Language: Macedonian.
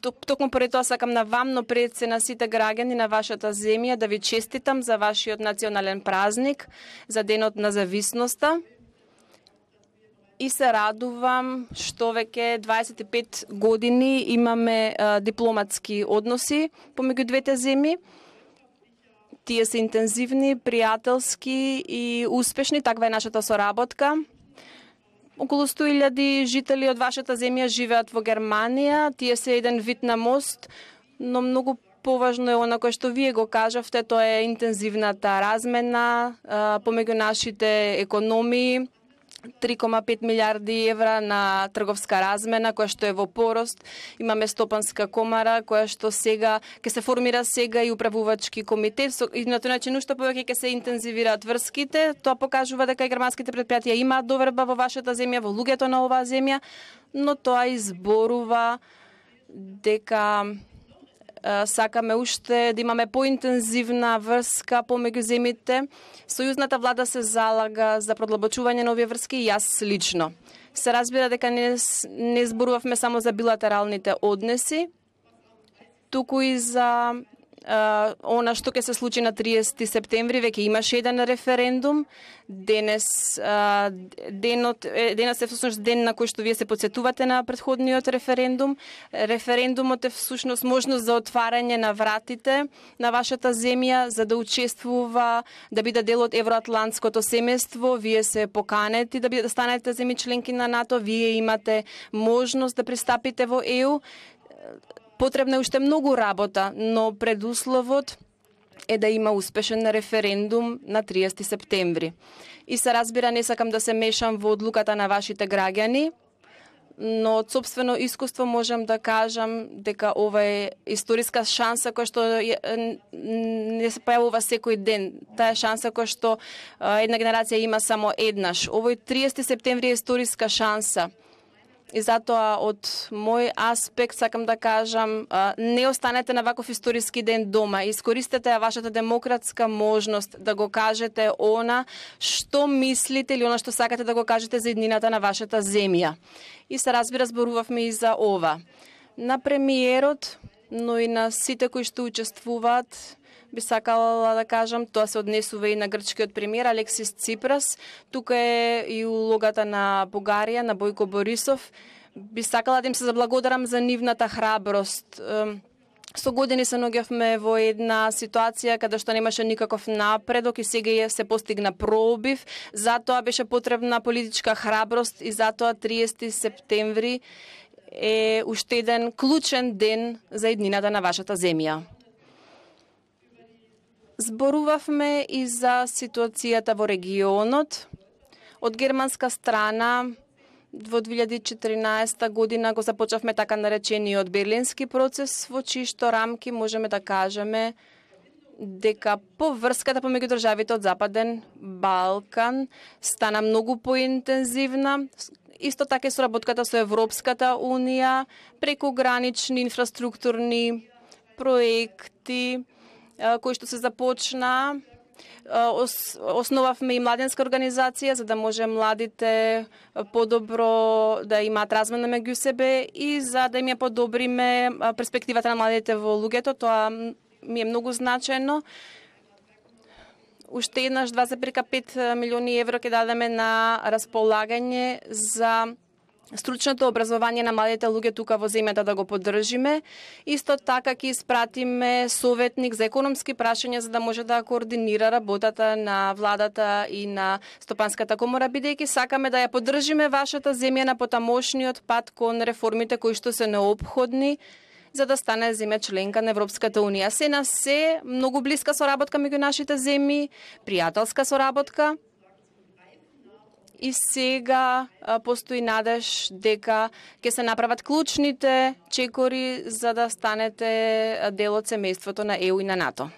Токму поред тоа сакам на вамно пред се на сите граѓани на вашата земја да ви честитам за вашиот национален празник, за денот на зависноста. И се радувам што веќе 25 години имаме дипломатски односи помеѓу двете земји. Тие се интензивни, пријателски и успешни, таква е нашата соработка. Околу 100.000 жители од вашата земја живеат во Германија. Тие се еден вид на мост, но многу поважно е она кое што вие го кажавте, тоа е интензивната размена помеѓу нашите економии, 3,5 милиарди евра на трговска размена која што е во порост. Имаме стопанска комара која што сега ќе се формира сега и управувачки комитет со, и на тој начин уште повеќе ќе се интензивираат врските. Тоа покажува дека и германските предпријатија имаат доверба во вашата земја, во луѓето на оваа земја, но тоа изборува дека сакаме уште да имаме поинтензивна врска помеѓу земјите. Сојузната влада се залага за продлабочување на овие врски и јас лично. Се разбира дека не, не зборувавме само за билатералните однеси, туку и за она што ќе се случи на 30 септември веќе имаше еден референдум. Денес денот денес е всушност ден на кој што вие се подсетувате на претходниот референдум. Референдумот е всушност можност за отварање на вратите на вашата земја за да учествува, да биде дел од евроатлантското семејство. Вие се поканети да, бидете да станете земји членки на НАТО, вие имате можност да пристапите во ЕУ Потребна е уште многу работа, но предусловот е да има успешен референдум на 30 септември. И се разбира, не сакам да се мешам во одлуката на вашите граѓани, но од собствено искуство можам да кажам дека ова е историска шанса која што не се појавува секој ден. Таа е шанса која што една генерација има само еднаш. Овој 30 септември е историска шанса И затоа од мој аспект сакам да кажам, не останете на ваков историски ден дома. Искористете вашата демократска можност да го кажете она што мислите или она што сакате да го кажете за иднината на вашата земја. И се разбира зборувавме и за ова. На премиерот, но и на сите кои што учествуваат би сакала да кажам, тоа се однесува и на грчкиот премиер Алексис Ципрас, тука е и улогата на Бугарија, на Бојко Борисов. Би сакала да им се заблагодарам за нивната храброст. Со години се ногевме во една ситуација каде што немаше никаков напредок и сега ја се постигна пробив. Затоа беше потребна политичка храброст и затоа 30 септември е уште еден клучен ден за еднината на вашата земја. Зборувавме и за ситуацијата во регионот. Од германска страна во 2014 година го започнавме така наречениот берлински процес во чишто рамки можеме да кажеме дека поврската помеѓу државите од Западен Балкан стана многу поинтензивна. Исто така е соработката со Европската Унија, преку гранични инфраструктурни проекти, кои што се започна основавме и младенска организација за да може младите подобро да имаат размена меѓу себе и за да им ја подобриме перспективата на младите во луѓето, тоа ми е многу значајно. Уште еднаш 2,5 милиони евро ќе дадеме на располагање за стручното образование на младите луѓе тука во земјата да го поддржиме. Исто така ќе испратиме советник за економски прашања за да може да координира работата на владата и на Стопанската комора бидејќи сакаме да ја поддржиме вашата земја на потамошниот пат кон реформите кои што се необходни за да стане земја членка на Европската унија. Се на се, многу блиска соработка меѓу нашите земји, пријателска соработка, и сега постои надеж дека ќе се направат клучните чекори за да станете дел од семејството на ЕУ и на НАТО.